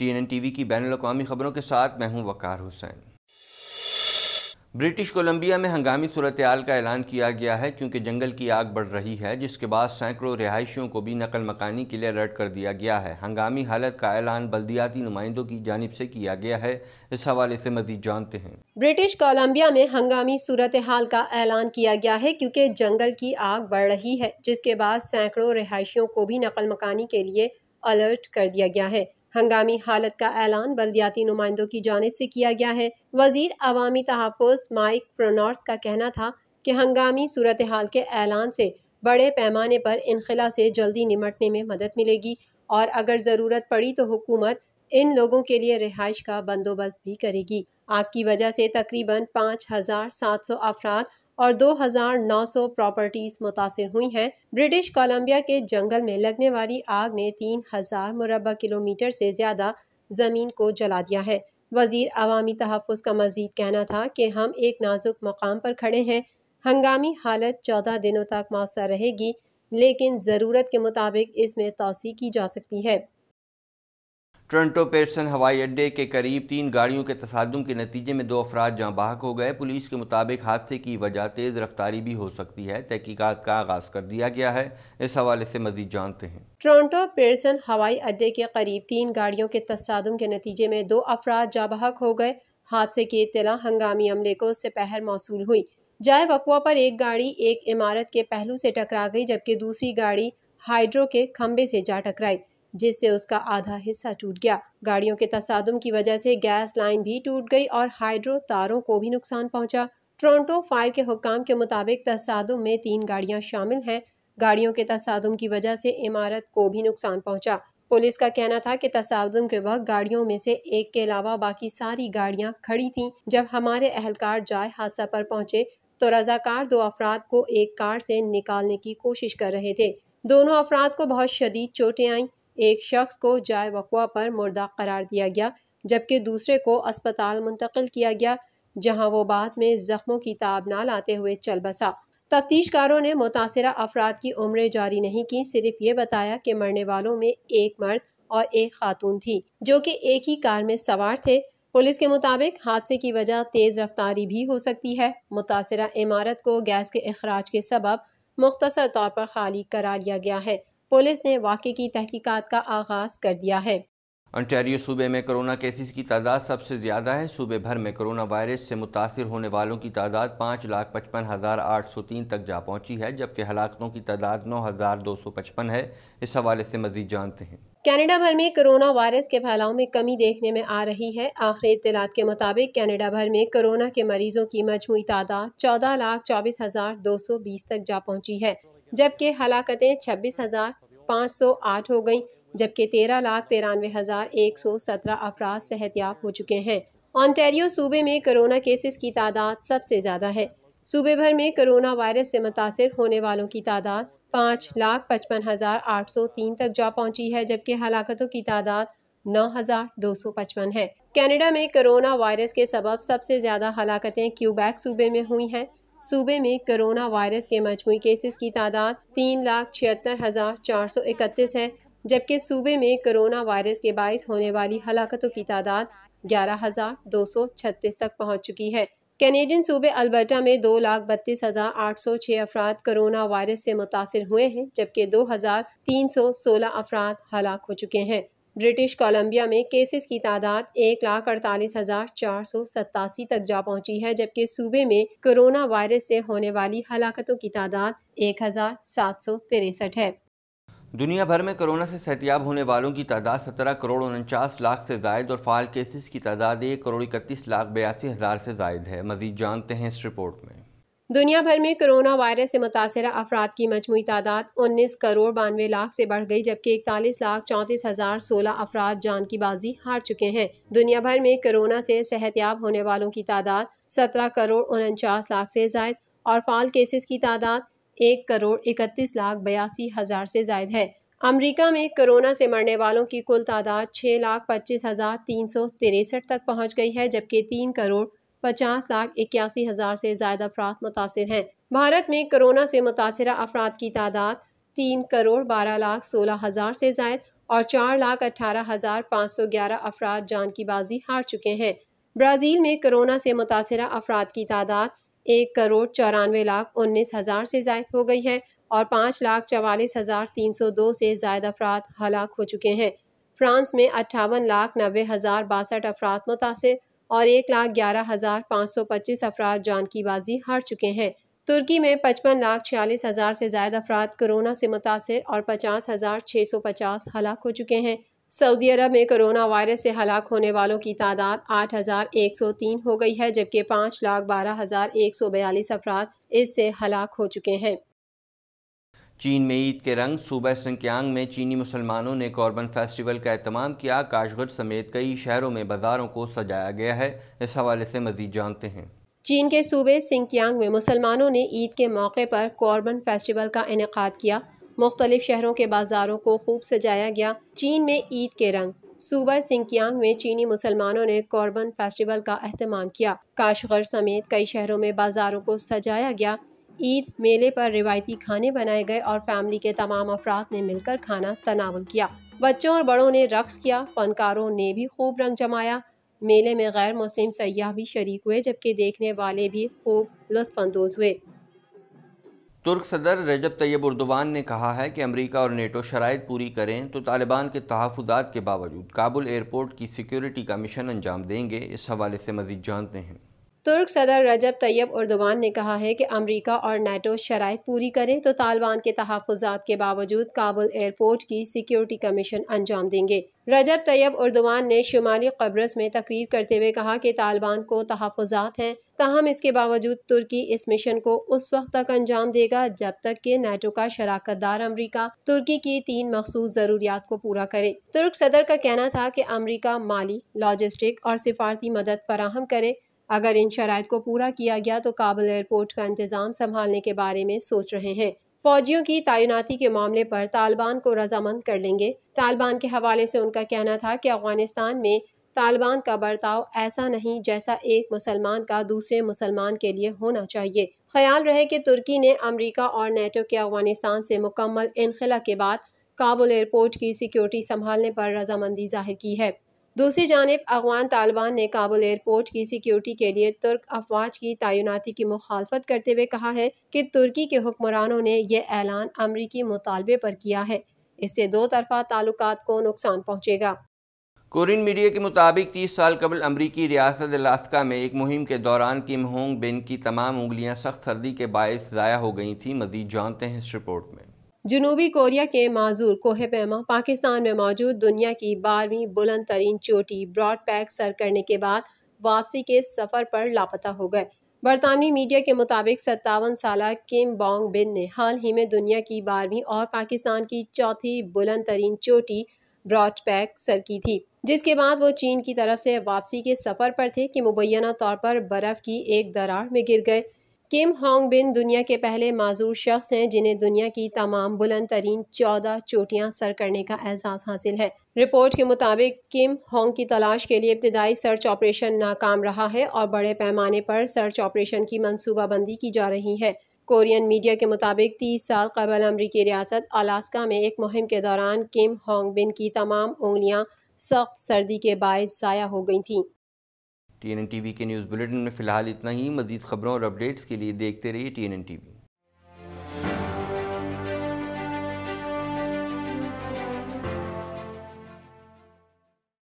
T N N T V की बैन अवी खबरों के साथ मैं हूँ वक़ार हुसैन ब्रिटिश कोलंबिया में हंगामी सूरत का ऐलान किया गया है क्योंकि जंगल की आग बढ़ रही है जिसके बाद सैकड़ों रिहायशियों को भी नकल मकानी के लिए अलर्ट कर दिया गया है हंगामी हालत का ऐलान बल्दियाती नुमाइंदों की जानब से किया गया है इस हवाले से मजीद जानते हैं ब्रिटिश कोलंबिया में हंगामी सूरत हाल का ऐलान किया गया है क्योंकि जंगल की आग बढ़ रही है जिसके बाद सैकड़ों रिहायशियों को भी नकल मकानी के लिए अलर्ट कर दिया गया है हंगामी हालत का ऐलान बल्दियाती नुमाइंदों की जानब से किया गया है वजीर अवामी तहफ़ माइक प्रोनॉर्थ का कहना था कि हंगामी सूरत हाल के ऐलान से बड़े पैमाने पर इनखला से जल्दी निमटने में मदद मिलेगी और अगर ज़रूरत पड़ी तो हुकूमत इन लोगों के लिए रिहाइश का बंदोबस्त भी करेगी आग की वजह से तकरीबन पाँच हज़ार सात सौ अफराद और 2,900 प्रॉपर्टीज मुतासर हुई हैं ब्रिटिश कोलंबिया के जंगल में लगने वाली आग ने 3,000 मुरबा किलोमीटर से ज़्यादा ज़मीन को जला दिया है वजीर अवामी तहफ़ का मजीद कहना था कि हम एक नाजुक मकाम पर खड़े हैं हंगामी हालत चौदह दिनों तक मौसर रहेगी लेकिन ज़रूरत के मुताबिक इसमें तोसी की जा सकती है ट्रंटो पेरसन हवाई अड्डे के करीब तीन गाड़ियों के तसादम के नतीजे में दो अफराद जहाँ बाहक हो गए पुलिस के मुताबिक हादसे की वजह तेज़ रफ्तारी भी हो सकती है तहकीकत का आगाज कर दिया गया है इस हवाले से मजीद जानते हैं ट्रांटो पेरसन हवाई अड्डे के करीब तीन गाड़ियों के तसादम के नतीजे में दो अफराद जहाँ बाहक हो गए हादसे की इतला हंगामी अमले को सपहर मौसू हुई जाए वकुआ पर एक गाड़ी एक इमारत के पहलू से टकरा गई जबकि दूसरी गाड़ी हाइड्रो के खम्बे से जा टकराई जिससे उसका आधा हिस्सा टूट गया गाड़ियों के तसादम की वजह से गैस लाइन भी टूट गई और हाइड्रो तारों को भी नुकसान पहुंचा टोरंटो फायर के हुक्म के मुताबिक तसादम में तीन गाड़ियां शामिल हैं गाड़ियों के तसादम की वजह से इमारत को भी नुकसान पहुंचा पुलिस का कहना था कि तसादम के वक्त गाड़ियों में से एक के अलावा बाकी सारी गाड़ियाँ खड़ी थीं जब हमारे अहलकार जाय हादसा पर पहुंचे तो रजाकार दो अफराद को एक कार से निकालने की कोशिश कर रहे थे दोनों अफराद को बहुत शदीद चोटें आईं एक शख्स को जाय वकवा पर मुर्दा करार दिया गया जबकि दूसरे को अस्पताल मुंतकिल किया गया जहां वो बाद में जख्मों की ताब ना लाते हुए चल बसा तफ्तीशकारों ने मुतासर अफराद की उम्रें जारी नहीं की सिर्फ ये बताया कि मरने वालों में एक मर्द और एक खातून थी जो कि एक ही कार में सवार थे पुलिस के मुताबिक हादसे की वजह तेज़ रफ्तारी भी हो सकती है मुतासर इमारत को गैस के अखराज के सबब मुख्तर तौर पर खाली करा लिया गया है पुलिस ने वाक़े की तहकीकात का आगाज़ कर दिया है अंटेरियो सूबे में कोरोना केसेस की तादाद सबसे ज़्यादा है सूबे भर में कोरोना वायरस से मुतासर होने वालों की तादाद पाँच लाख पचपन हज़ार आठ सौ तीन तक जा पहुंची है जबकि हलाकतों की तादाद नौ हज़ार दो सौ पचपन है इस हवाले से मजीद जानते हैं कनाडा भर में कोरोना वायरस के फैलाव में कमी देखने में आ रही है आखिरी इतलात के मुताबिक कनाडा भर में कोरोना के मरीजों की मजमू तादाद चौदह लाख चौबीस हज़ार दो सौ बीस तक जा पहुंची है जबकि हलाकतें छब्बीस हज़ार पाँच सौ आठ हो गईं जबकि तेरह लाख तिरानवे हज़ार एक सौ सत्रह अफराज सेहतियाब हो चुके हैं ऑनटेरियो सूबे में कोरोना केसेस की तादाद सबसे ज़्यादा है सूबे भर में कोरोना वायरस से मुतासर होने वालों की तादाद पाँच लाख पचपन हज़ार आठ सौ तीन तक जा पहुँची है जबकि हलाकतों की तादाद नौ हज़ार दो सौ पचपन है कैनेडा में कोरोना वायरस के सबब सबसे ज़्यादा हलाकतें क्यूबैक सूबे में हुई हैं सूबे में कोरोना वायरस के मजमू केसेस की तादाद तीन लाख छिहत्तर हज़ार चार सौ इकतीस है जबकि सूबे में कोरोना वायरस के बायस होने वाली हलाकतों की तादाद ग्यारह हज़ार दो सौ छत्तीस तक पहुँच चुकी है कैनेडियन सूबे अल्बर्टा में दो लाख बत्तीस हज़ार आठ सौ छः अफराद कोरोना वायरस से मुतासर हुए हैं जबकि दो हज़ार तीन सौ सोलह अफराद हलाक हो चुके हैं ब्रिटिश कोलंबिया में केसेस की तादाद एक लाख अड़तालीस हज़ार चार सौ सतासी तक जा पहुंची है जबकि सूबे में कोरोना वायरस से होने वाली हलाकतों की तादाद एक हज़ार सात सौ तिरसठ है दुनिया भर में कोरोना से सहतियाब होने वालों की तादाद सत्रह करोड़ उनचास लाख से जायद और फाल केसेस की तादाद एक करोड़ इकतीस लाख बयासी हज़ार से जायद है मजीद जानते हैं इस रिपोर्ट में दुनिया भर में कोरोना वायरस से मुतासर अफराद की मजमू तादाद उन्नीस करोड़ बानवे लाख से बढ़ गई जबकि इकतालीस लाख चौंतीस हज़ार सोलह अफराद जान की बाजी हार चुके हैं दुनिया भर में कोरोना से सेहतियाब होने वालों की तादाद सत्रह करोड़ उनचास लाख से जायद और फाल केसेस की तादाद एक करोड़ इकतीस लाख बयासी हज़ार से जायद है अमरीका में कोरोना से मरने वालों की कुल तादाद छः लाख पच्चीस हज़ार तीन सौ तिरसठ तक पहुँच गई है जबकि तीन करोड़ पचास लाख इक्यासी हज़ार से ज़्यादा अफराद मुतासर हैं भारत में कोरोना से मुतासर अफराद की तादाद तीन करोड़ बारह लाख सोलह हज़ार से जायद और चार लाख अठारह हज़ार पाँच सौ ग्यारह अफराद जान की बाजी हार चुके हैं ब्राज़ील में कोरोना से मुतासर अफराद की तादाद एक करोड़ चौरानवे लाख उन्नीस हज़ार से जायद हो गई है और पाँच लाख चवालीस हज़ार तीन सौ दो से जायद अफराद हलाक हो चुके हैं फ्रांस में अट्ठावन लाख नबे हज़ार बासठ अफराद मुतासर और एक लाख ग्यारह हज़ार पाँच सौ पच्चीस अफराद जान की बाजी हार चुके हैं तुर्की में पचपन लाख छियालीस हज़ार से ज्यादा अफराद कोरोना से मुतासर और पचास हज़ार छः सौ पचास हलाक हो चुके हैं सऊदी अरब में कोरोना वायरस से हलाक होने वालों की तादाद आठ हज़ार एक सौ तीन हो गई है जबकि पाँच लाख बारह हज़ार एक सौ बयालीस अफराद इससे हलाक हो चुके हैं चीन में ईद के रंग सूबह संक्यांग में चीनी मुसलमानों ने कॉर्बन फेस्टिवल का अहतमाम किया काशगढ़ समेत कई शहरों में बाजारों को सजाया गया है इस हवाले से मजीद जानते हैं चीन के सूबे सिंकियांग में मुसलमानों ने ईद के मौके पर कॉर्बन फेस्टिवल का इनका किया मुख्तलिफ शहरों के बाजारों को खूब सजाया गया चीन में ईद के रंग सूबा सिंकियांग में चीनी मुसलमानों ने कॉर्बन फेस्टिवल का अहतमाम किया काशगर समेत कई शहरों में बाजारों को सजाया गया ईद मेले पर रिवायती खाने बनाए गए और फैमिली के तमाम अफराद ने मिलकर खाना तनावल किया बच्चों और बड़ों ने रक्स किया फनकारों ने भी खूब रंग जमाया मेले में गैर मुस्लिम सयाह भी शरीक हुए जबकि देखने वाले भी खूब लुफानंदोज हुए तुर्क सदर रजब तैयब उर्दवान ने कहा है कि अमेरिका और नेटो शराइ पूरी करें तो तालिबान के तहफात के बावजूद काबुल एयरपोर्ट की सिक्योरिटी का मिशन अंजाम देंगे इस हवाले से मजीद जानते हैं तुर्क सदर रजब तैयब उर्दवान ने कहा है कि अमरीका और नाटो शराय पूरी करें तो तालिबान के तहफात के बावजूद काबुल एयरपोर्ट की सिक्योरिटी कमीशन अंजाम देंगे रजब तैयब उर्दवान ने शुमाली कब्रस में तकरीर करते हुए कहा कि तालिबान को तहफात हैं ताहम इसके बावजूद तुर्की इस मिशन को उस वक्त तक अंजाम देगा जब तक के नाटो का शराकत दार अमरीका तुर्की की तीन मखसूस ज़रूरियात को पूरा करे तुर्क सदर का कहना था कि अमरीका माली लॉजिस्टिक और सिफारती मदद फराहम करे अगर इन शराब को पूरा किया गया तो काबुल एयरपोर्ट का इंतज़ाम संभालने के बारे में सोच रहे हैं फौजियों की तैनाती के मामले पर तालिबान को रजामंद कर लेंगे तालिबान के हवाले से उनका कहना था कि अफगानिस्तान में तालिबान का बर्ताव ऐसा नहीं जैसा एक मुसलमान का दूसरे मुसलमान के लिए होना चाहिए ख्याल रहे कि तुर्की ने अमेरिका और नेटो के अफगानिस्तान से मुकम्मल इनखला के बाद काबुल एयरपोर्ट की सिक्योरिटी संभालने पर रजामंदी जाहिर की है दूसरी जानब अफगान तालिबान ने काबुल एयरपोर्ट की सिक्योरिटी के लिए तुर्क अफवाज की तैनाती की मुखालफत करते हुए कहा है कि तुर्की के हुक्मरानों ने यह ऐलान अमरीकी मुतालबे पर किया है इससे दो तरफा ताल्लुक को नुकसान पहुँचेगा कोरियन मीडिया के मुताबिक 30 साल कबल अमरीकी रियासत अलास्का में एक मुहिम के दौरान किम होंग बिन की तमाम उंगलियां सख्त सर्दी के बायस ज़ाया हो गई थी मजीद जानते हैं इस रिपोर्ट में जनूबी कोरिया के माजूर कोहे पैमा पाकिस्तान में मौजूद दुनिया की बारहवीं बुलंद तरीन चोटी ब्रॉड पैक सर करने के बाद वापसी के सफ़र पर लापता हो गए बरतानवी मीडिया के मुताबिक सत्तावन साल किम बोंग बिन ने हाल ही में दुनिया की बारहवीं और पाकिस्तान की चौथी बुलंद तरीन चोटी ब्रॉड पैक सर की थी जिसके बाद वो चीन की तरफ से वापसी के सफ़र पर थे कि मुबैना तौर पर बर्फ़ की एक दरार में गिर गए किम होंग बिन दुनिया के पहले माजूर शख्स हैं जिन्हें दुनिया की तमाम बुलंद तरीन चौदह चोटियाँ सर करने का एहसास हासिल है रिपोर्ट के मुताबिक किम होंग की तलाश के लिए इब्तदाई सर्च ऑपरेशन नाकाम रहा है और बड़े पैमाने पर सर्च ऑपरेशन की मनसूबाबंदी की जा रही है कोरियन मीडिया के मुताबिक 30 साल कबल अमरीकी रियासत अलास्का में एक मुहिम के दौरान किम होंग बिन की तमाम उंगलियाँ सख्त सर्दी के बायस ज़ाया हो गई थीं T N N T V के न्यूज़ बुलेटिन में फ़िलहाल इतना ही मजीद खबरों और अपडेट्स के लिए देखते रहिए T N N T we